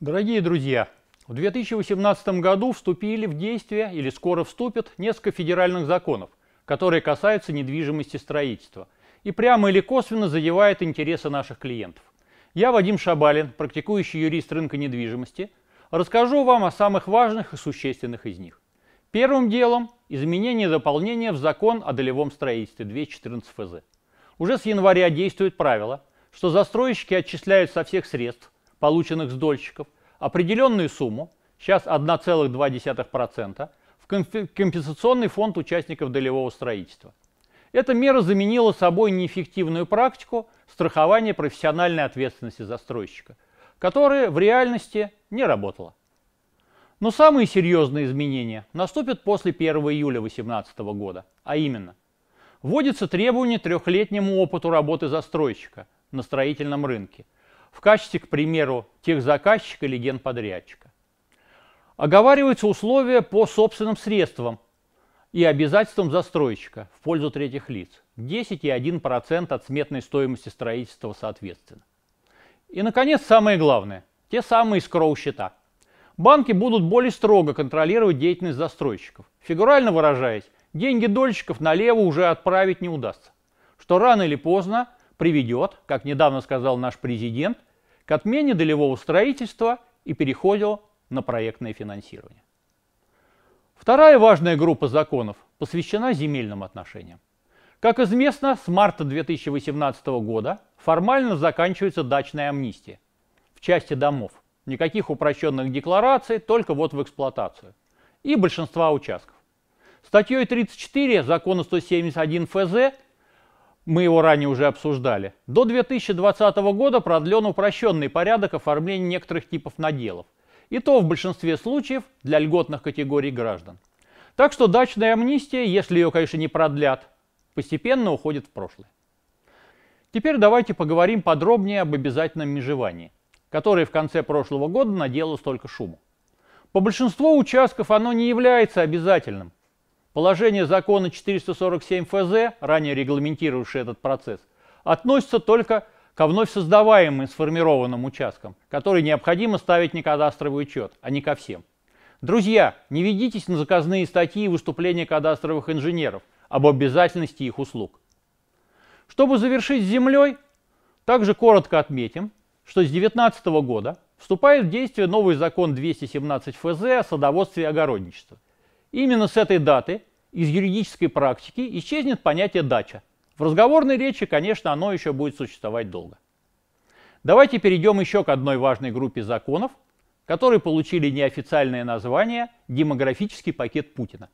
Дорогие друзья, в 2018 году вступили в действие или скоро вступят несколько федеральных законов, которые касаются недвижимости строительства и прямо или косвенно задевают интересы наших клиентов. Я Вадим Шабалин, практикующий юрист рынка недвижимости, расскажу вам о самых важных и существенных из них. Первым делом – изменение и дополнение в закон о долевом строительстве 214 ФЗ. Уже с января действует правило, что застройщики отчисляют со всех средств, полученных с дольщиков, определенную сумму, сейчас 1,2%, в компенсационный фонд участников долевого строительства. Эта мера заменила собой неэффективную практику страхования профессиональной ответственности застройщика, которая в реальности не работала. Но самые серьезные изменения наступят после 1 июля 2018 года, а именно вводится требование трехлетнему опыту работы застройщика на строительном рынке – в качестве, к примеру, техзаказчика или генподрядчика. Оговариваются условия по собственным средствам и обязательствам застройщика в пользу третьих лиц. 10 и 1% от сметной стоимости строительства соответственно. И, наконец, самое главное – те самые скроу-счета. Банки будут более строго контролировать деятельность застройщиков. Фигурально выражаясь, деньги дольщиков налево уже отправить не удастся, что рано или поздно – приведет, как недавно сказал наш президент, к отмене долевого строительства и переходу на проектное финансирование. Вторая важная группа законов посвящена земельным отношениям. Как известно, с марта 2018 года формально заканчивается дачная амнистия в части домов. Никаких упрощенных деклараций, только вот в эксплуатацию. И большинства участков. Статьей 34 закона 171 ФЗ мы его ранее уже обсуждали, до 2020 года продлен упрощенный порядок оформления некоторых типов наделов. И то в большинстве случаев для льготных категорий граждан. Так что дачная амнистия, если ее, конечно, не продлят, постепенно уходит в прошлое. Теперь давайте поговорим подробнее об обязательном межевании, которое в конце прошлого года наделало столько шума. По большинству участков оно не является обязательным, Положение закона 447 ФЗ, ранее регламентировавшее этот процесс, относится только ко вновь создаваемым сформированным участкам, которые необходимо ставить на кадастровый учет, а не ко всем. Друзья, не ведитесь на заказные статьи и выступления кадастровых инженеров об обязательности их услуг. Чтобы завершить с землей, также коротко отметим, что с 2019 года вступает в действие новый закон 217 ФЗ о садоводстве и огородничестве. Именно с этой даты из юридической практики исчезнет понятие «дача». В разговорной речи, конечно, оно еще будет существовать долго. Давайте перейдем еще к одной важной группе законов, которые получили неофициальное название «демографический пакет Путина».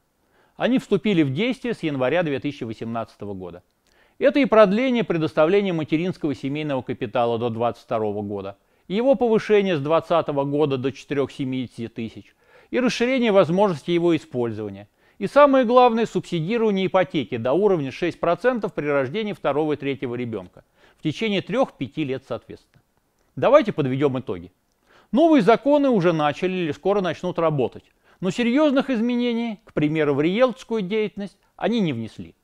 Они вступили в действие с января 2018 года. Это и продление предоставления материнского семейного капитала до 2022 года, его повышение с 2020 года до 470 тысяч – и расширение возможностей его использования. И самое главное – субсидирование ипотеки до уровня 6% при рождении второго и третьего ребенка в течение 3-5 лет соответственно. Давайте подведем итоги. Новые законы уже начали или скоро начнут работать, но серьезных изменений, к примеру, в риелтскую деятельность, они не внесли.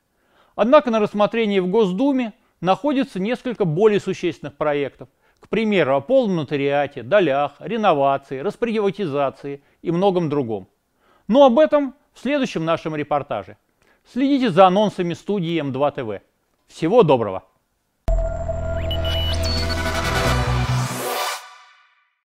Однако на рассмотрении в Госдуме находится несколько более существенных проектов, к примеру, о полном нотариате, долях, реновации, расприватизации и многом другом. Но об этом в следующем нашем репортаже. Следите за анонсами студии М2 ТВ. Всего доброго!